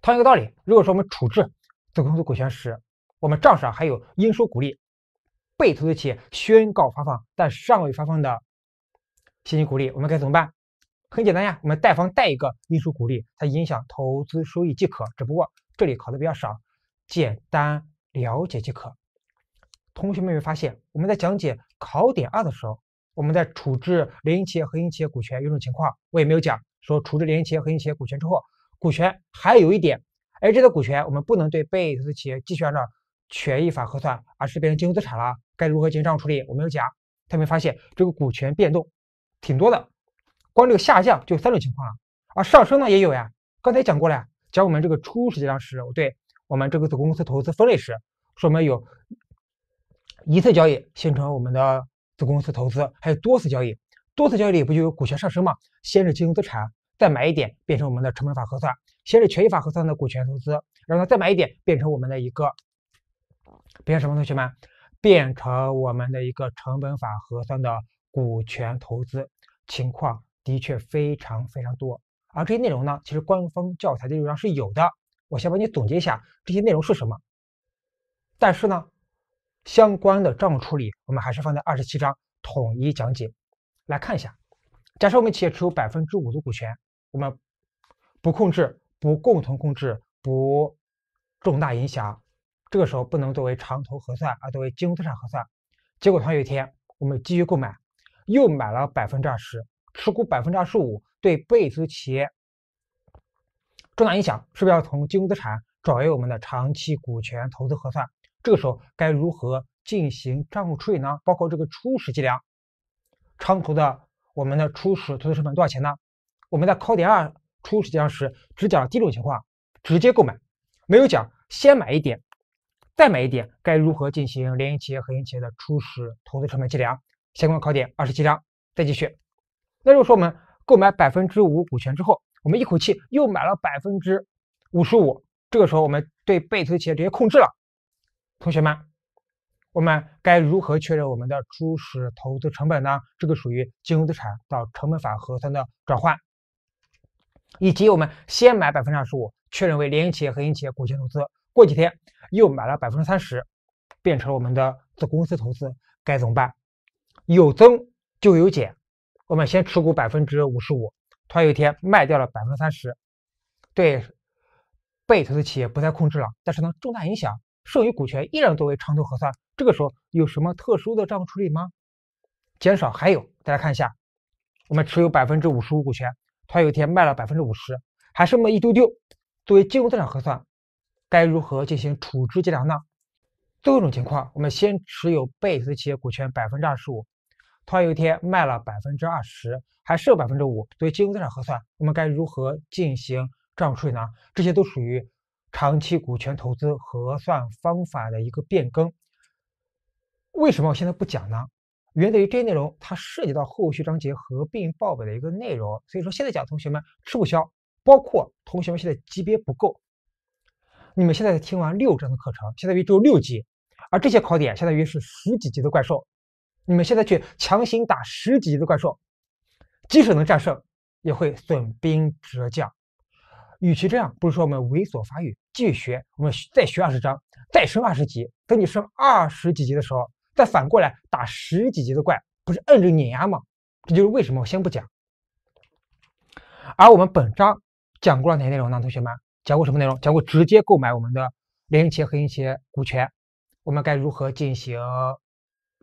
Speaker 1: 同一个道理，如果说我们处置子公司股权时，我们账上还有应收股利，被投资企业宣告发放但尚未发放的现金股利，我们该怎么办？很简单呀，我们贷方贷一个应收股利，它影响投资收益即可。只不过这里考的比较少，简单了解即可。同学们有没有发现，我们在讲解考点二的时候，我们在处置联营企业、合营企业股权有种情况，我也没有讲，说处置联营企业、合营企业股权之后。股权还有一点，哎，这个股权我们不能对被投资企业继续按照权益法核算，而是变成金融资产了。该如何进行账务处理？我们有讲，他没发现这个股权变动挺多的，光这个下降就三种情况啊，而上升呢也有呀。刚才讲过了，讲我们这个初始计量时，我对，我们这个子公司投资分类时，说明有一次交易形成我们的子公司投资，还有多次交易，多次交易里不就有股权上升嘛？先是金融资产。再买一点，变成我们的成本法核算；先是权益法核算的股权投资，然后再买一点，变成我们的一个，变成什么？同学们，变成我们的一个成本法核算的股权投资情况的确非常非常多。而这些内容呢，其实官方教材的内容是有的。我先帮你总结一下这些内容是什么。但是呢，相关的账务处理我们还是放在二十七章统一讲解。来看一下，假设我们企业持有百分之五的股权。我们不控制、不共同控制、不重大影响，这个时候不能作为长投核算，而作为金融资产核算。结果突然有一天，我们继续购买，又买了百分之二十，持股百分之二十五，对被投资企业重大影响，是不是要从金融资产转为我们的长期股权投资核算？这个时候该如何进行账务处理呢？包括这个初始计量，长投的我们的初始投资成本多少钱呢？我们在考点二初始计量时只讲了第一种情况，直接购买，没有讲先买一点，再买一点该如何进行联营企业合营企业的初始投资成本计量。相关考点二十七章再继续。那如果说我们购买百分之五股权之后，我们一口气又买了百分之五十五，这个时候我们对被投资企业直接控制了。同学们，我们该如何确认我们的初始投资成本呢？这个属于金融资产到成本法核算的转换。以及我们先买百分之二十五，确认为联营企业、和营企业股权投资。过几天又买了百分之三十，变成了我们的子公司投资，该怎么办？有增就有减，我们先持股百分之五十五，突然有一天卖掉了百分之三十，对被投资企业不再控制了，但是呢重大影响，剩余股权依然作为长投核算。这个时候有什么特殊的账务处理吗？减少还有，大家看一下，我们持有百分之五十五股权。突然有一天卖了百分之五十，还剩那么一丢丢，作为金融资产核算，该如何进行处置计量呢？最后一种情况，我们先持有被投资企业股权百分之二十五，突然有一天卖了百分之二十，还剩百分之五，作为金融资产核算，我们该如何进行账务处理呢？这些都属于长期股权投资核算方法的一个变更。为什么我现在不讲呢？源自于这些内容，它涉及到后续章节合并报表的一个内容，所以说现在讲同学们吃不消，包括同学们现在级别不够，你们现在听完六章的课程，相当于只有六级，而这些考点相当于是十几级的怪兽，你们现在去强行打十几级的怪兽，即使能战胜，也会损兵折将。与其这样，不如说我们猥琐发育，继续，学，我们再学二十章，再升二十级，等你升二十几级的时候。再反过来打十几级的怪，不是摁着碾压吗？这就是为什么我先不讲。而我们本章讲过了哪些内容呢？同学们讲过什么内容？讲过直接购买我们的联营企业、核心企业股权，我们该如何进行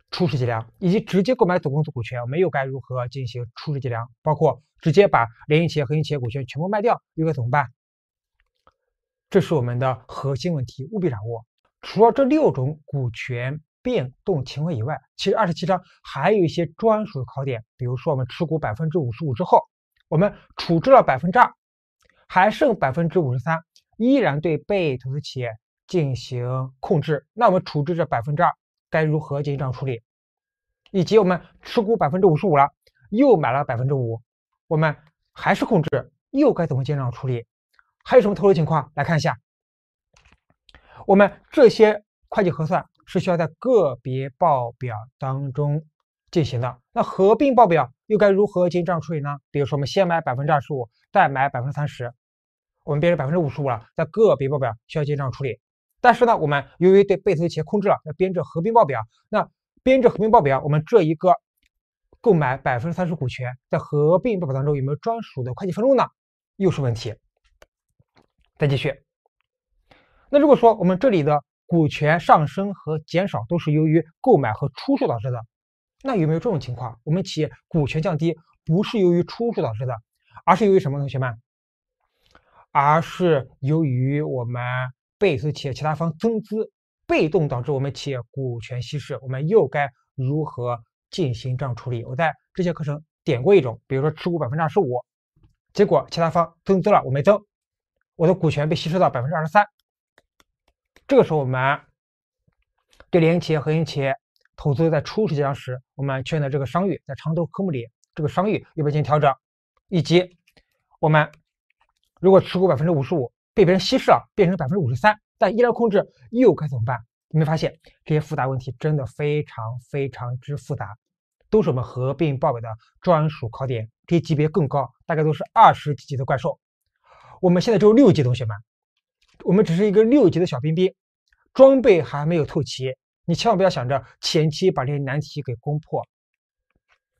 Speaker 1: 初始计量？以及直接购买总公司股权，我们又该如何进行初始计量？包括直接把联营企业、核心企业股权全部卖掉，又该怎么办？这是我们的核心问题，务必掌握。除了这六种股权。变动情况以外，其实二十七章还有一些专属的考点，比如说我们持股百分之五十五之后，我们处置了百分之二，还剩百分之五十三，依然对被投资企业进行控制。那我们处置这百分之二该如何进行处理？以及我们持股百分之五十五了，又买了百分之五，我们还是控制，又该怎么进行处理？还有什么投资情况？来看一下，我们这些会计核算。是需要在个别报表当中进行的。那合并报表又该如何进行账处理呢？比如说，我们先买百分之二十五，再买百分之三十，我们变成百分之五十五了，在个别报表需要进行账处理。但是呢，我们由于对被投资企业控制了，要编制合并报表。那编制合并报表，我们这一个购买百分之三十股权，在合并报表当中有没有专属的会计分录呢？又是问题。再继续。那如果说我们这里的。股权上升和减少都是由于购买和出售导致的。那有没有这种情况？我们企业股权降低不是由于出售导致的，而是由于什么？同学们，而是由于我们被投企业其他方增资，被动导致我们企业股权稀释。我们又该如何进行账处理？我在这节课程点过一种，比如说持股百分之二十五，结果其他方增资了，我没增，我的股权被稀释到百分之二十三。这个时候，我们对联营企业、核心企业投资在初始阶段时，我们确认的这个商誉在长投科目里，这个商誉要不要进行调整？以及我们如果持股百分之五十五被别人稀释了，变成百分之五十三，但依然控制，又该怎么办？你没发现这些复杂问题真的非常非常之复杂，都是我们合并报表的专属考点，这些级别更高，大概都是二十几级的怪兽。我们现在只有六级，同学们。我们只是一个六级的小兵兵，装备还没有凑齐，你千万不要想着前期把这些难题给攻破。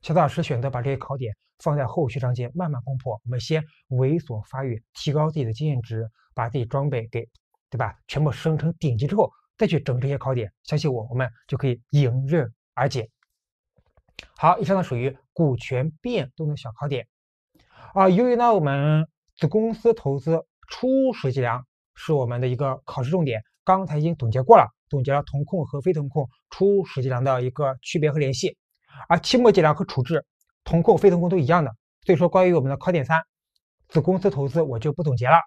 Speaker 1: 小老师选择把这些考点放在后续章节慢慢攻破。我们先猥琐发育，提高自己的经验值，把自己装备给，对吧？全部升成顶级之后，再去整这些考点。相信我，我们就可以迎刃而解。好，以上呢属于股权变动的小考点。啊，由于呢我们子公司投资初始计量。是我们的一个考试重点，刚才已经总结过了，总结了同控和非同控初始计量的一个区别和联系，而期末计量和处置同控、非同控都一样的，所以说关于我们的考点三，子公司投资我就不总结了，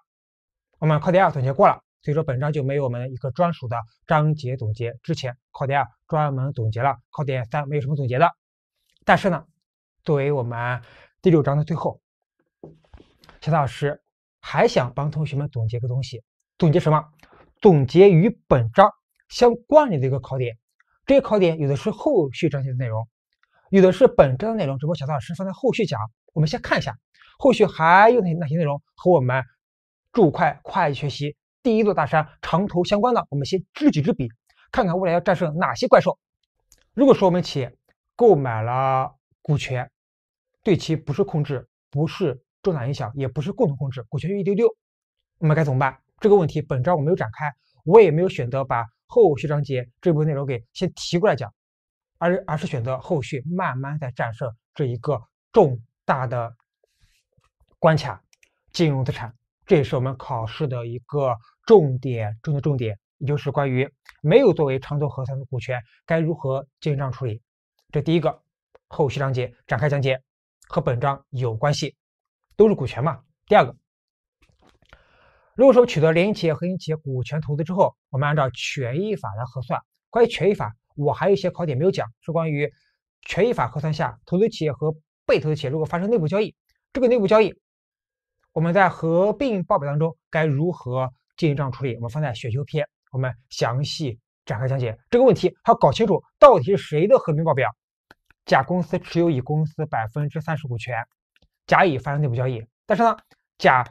Speaker 1: 我们考点二总结过了，所以说本章就没有我们一个专属的章节总结，之前考点二专门总结了，考点三没有什么总结的，但是呢，作为我们第六章的最后，小老师还想帮同学们总结个东西。总结什么？总结与本章相关联的一个考点，这些考点有的是后续章节的内容，有的是本章的内容。只不过小唐老师放在后续讲。我们先看一下后续还有哪些内容和我们注会会计学习第一座大山——长投相关的。我们先知己知彼，看看未来要战胜哪些怪兽。如果说我们企业购买了股权，对其不是控制，不是重大影响，也不是共同控制，股权一丢丢，我们该怎么办？这个问题，本章我没有展开，我也没有选择把后续章节这部分内容给先提过来讲，而而是选择后续慢慢再战胜这一个重大的关卡，金融资产，这也是我们考试的一个重点中的重点，也就是关于没有作为长投核算的股权该如何进账处理。这第一个，后续章节展开讲解，和本章有关系，都是股权嘛。第二个。如果说取得联营企业和合营企业股权投资之后，我们按照权益法来核算。关于权益法，我还有一些考点没有讲，是关于权益法核算下，投资企业和被投资企业如果发生内部交易，这个内部交易，我们在合并报表当中该如何进行账处理？我们放在选修篇，我们详细展开讲解这个问题。还要搞清楚到底是谁的合并报表？甲公司持有乙公司百分之三十股权，甲乙发生内部交易，但是呢，甲。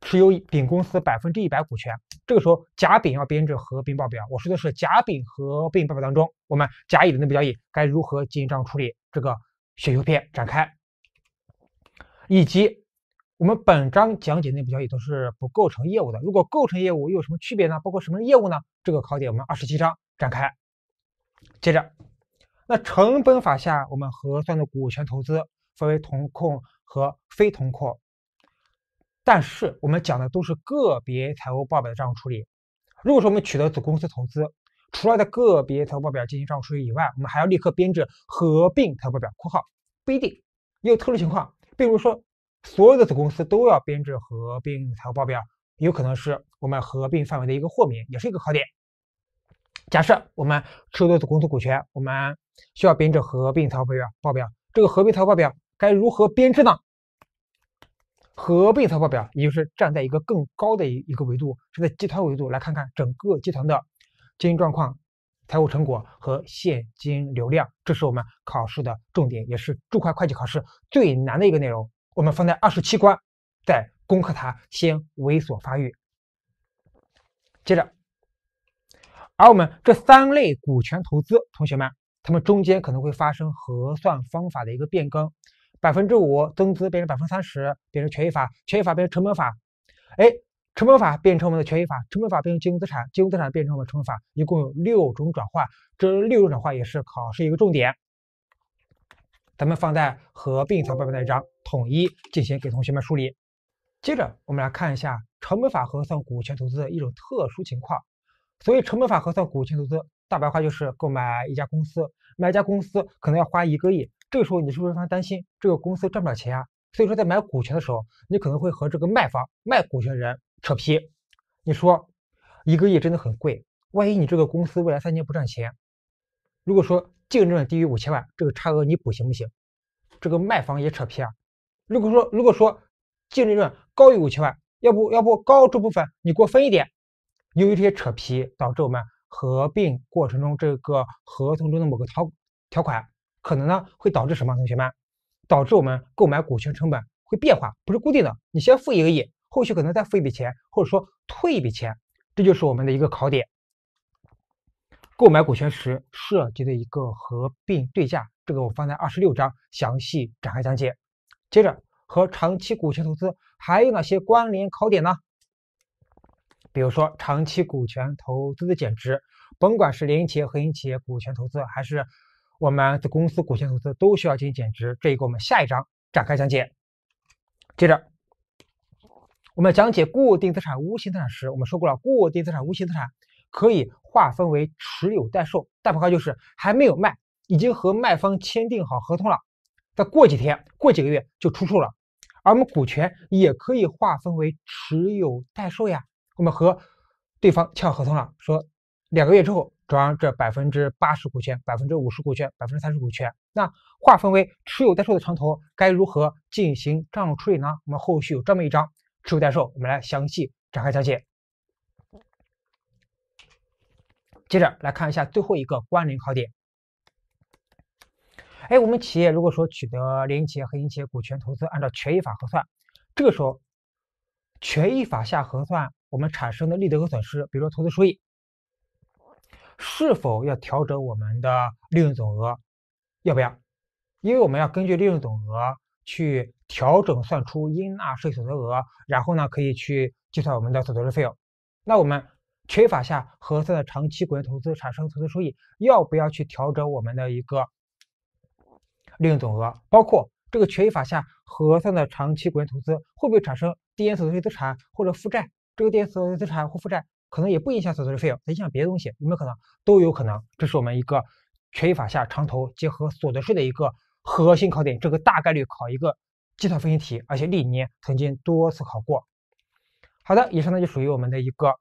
Speaker 1: 持有丙公司百分之一百股权，这个时候甲、丙要编制合并报表。我说的是甲、丙合并报表当中，我们甲、乙的内部交易该如何进行账务处理？这个选球片展开，以及我们本章讲解内部交易都是不构成业务的。如果构成业务又有什么区别呢？包括什么业务呢？这个考点我们二十七章展开。接着，那成本法下我们核算的股权投资分为同控和非同控。但是我们讲的都是个别财务报表的账务处理。如果说我们取得子公司投资，除了在个别财务报表进行账务处理以外，我们还要立刻编制合并财务报表（括号不一定，也有特殊情况）。比如说，所有的子公司都要编制合并财务报表，有可能是我们合并范围的一个豁免，也是一个考点。假设我们持有的子公司股权，我们需要编制合并财务报表。报表。这个合并财务报表该如何编制呢？合并财务报表，也就是站在一个更高的一个维度，是在集团维度来看看整个集团的经营状况、财务成果和现金流量。这是我们考试的重点，也是注会会计考试最难的一个内容。我们放在二十七关，在攻克它，先猥琐发育。接着，而我们这三类股权投资，同学们，他们中间可能会发生核算方法的一个变更。百分之五增资变成百分之三十，变成权益法，权益法变成成本法，哎，成本法变成我们的权益法，成本法变成金融资产，金融资产变成我们的成本法，一共有六种转换，这六种转换也是考试一个重点。咱们放在合并财本报表那一章，统一进行给同学们梳理。接着我们来看一下成本法核算股权投资的一种特殊情况。所以成本法核算股权投资，大白话就是购买一家公司，买一家公司可能要花一个亿。这个时候，你是不是非常担心这个公司赚不了钱啊？所以说，在买股权的时候，你可能会和这个卖方、卖股权人扯皮。你说一个亿真的很贵，万一你这个公司未来三年不赚钱，如果说净利润低于五千万，这个差额你补行不行？这个卖方也扯皮啊。如果说如果说净利润高于五千万，要不要不高这部分你给我分一点？由于这些扯皮，导致我们合并过程中这个合同中的某个条条款。可能呢会导致什么？同学们，导致我们购买股权成本会变化，不是固定的。你先付一个亿，后续可能再付一笔钱，或者说退一笔钱，这就是我们的一个考点。购买股权时涉及的一个合并对价，这个我放在二十六章详细展开讲解。接着和长期股权投资还有哪些关联考点呢？比如说长期股权投资的减值，甭管是联营企业、合营企业股权投资还是。我们的公司股权投资都需要进行减值，这一个我们下一章展开讲解。接着，我们讲解固定资产、无形资产时，我们说过了，固定资产、无形资产可以划分为持有待售，大白话就是还没有卖，已经和卖方签订好合同了，再过几天、过几个月就出售了。而我们股权也可以划分为持有待售呀，我们和对方签合同了，说。两个月之后转让这百分之八十股权、百分之五十股权、百分之三十股权，那划分为持有待售的长投，该如何进行账务处理呢？我们后续有这么一章持有待售，我们来详细展开讲解。接着来看一下最后一个关联考点。哎，我们企业如果说取得联营企业、合营企业股权投资，按照权益法核算，这个时候权益法下核算我们产生的利得和损失，比如说投资收益。是否要调整我们的利润总额？要不要？因为我们要根据利润总额去调整，算出应纳税所得额，然后呢，可以去计算我们的所得税费用。那我们权益法下核算的长期股权投资产生投资收益，要不要去调整我们的一个利润总额？包括这个权益法下核算的长期股权投资会不会产生递延所得税资产或者负债？这个递延所得税资产或负债？可能也不影响所得税费用，影响别的东西，有没有可能？都有可能。这是我们一个权益法下长投结合所得税的一个核心考点，这个大概率考一个计算分析题，而且历年曾经多次考过。好的，以上呢就属于我们的一个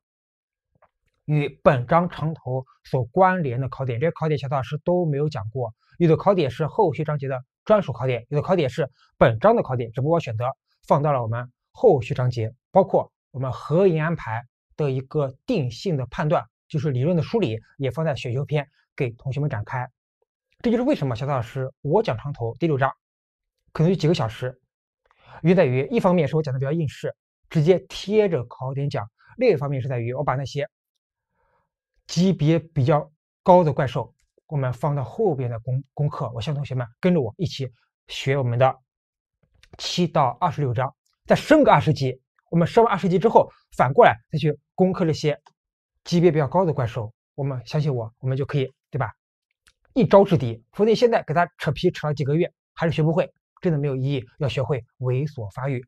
Speaker 1: 与本章长投所关联的考点，这些考点小唐老师都没有讲过，有的考点是后续章节的专属考点，有的考点是本章的考点，只不过选择放到了我们后续章节，包括我们合营安排。的一个定性的判断，就是理论的梳理也放在选修篇给同学们展开。这就是为什么小撒老师我讲长头第六章可能有几个小时，原在于一方面是我讲的比较应试，直接贴着考点讲；另一方面是在于我把那些级别比较高的怪兽我们放到后边的功功课，我希望同学们跟着我一起学我们的七到二十六章，再升个二十级。我们升完二十级之后，反过来再去攻克这些级别比较高的怪兽，我们相信我，我们就可以对吧？一招制敌。否则你现在给他扯皮扯了几个月，还是学不会，真的没有意义。要学会猥琐发育。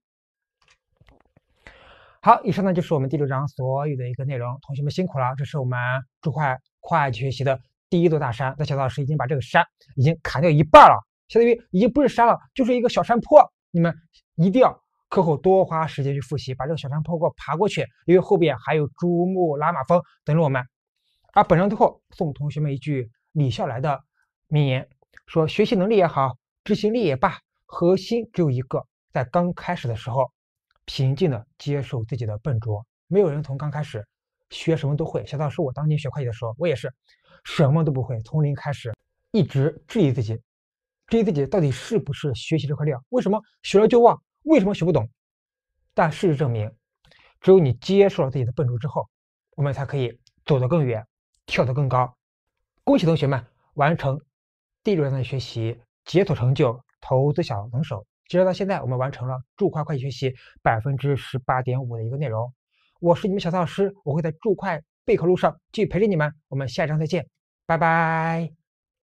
Speaker 1: 好，以上呢就是我们第六章所有的一个内容。同学们辛苦了，这是我们祝快快学习的第一座大山。那小老师已经把这个山已经砍掉一半了，相当于已经不是山了，就是一个小山坡。你们一定要。课后多花时间去复习，把这个小山坡我爬过去，因为后边还有珠穆朗玛峰等着我们。而本章最后送同学们一句李笑来的名言：说学习能力也好，执行力也罢，核心只有一个，在刚开始的时候平静的接受自己的笨拙。没有人从刚开始学什么都会。小道说，我当年学会计的时候，我也是什么都不会，从零开始，一直质疑自己，质疑自己到底是不是学习这块料，为什么学了就忘。为什么学不懂？但事实证明，只有你接受了自己的笨拙之后，我们才可以走得更远，跳得更高。恭喜同学们完成第六章的学习，解锁成就“投资小能手”。截止到现在，我们完成了注快会计学习百分之十八点五的一个内容。我是你们小蔡老师，我会在注快备考路上继续陪着你们。我们下一章再见，拜拜。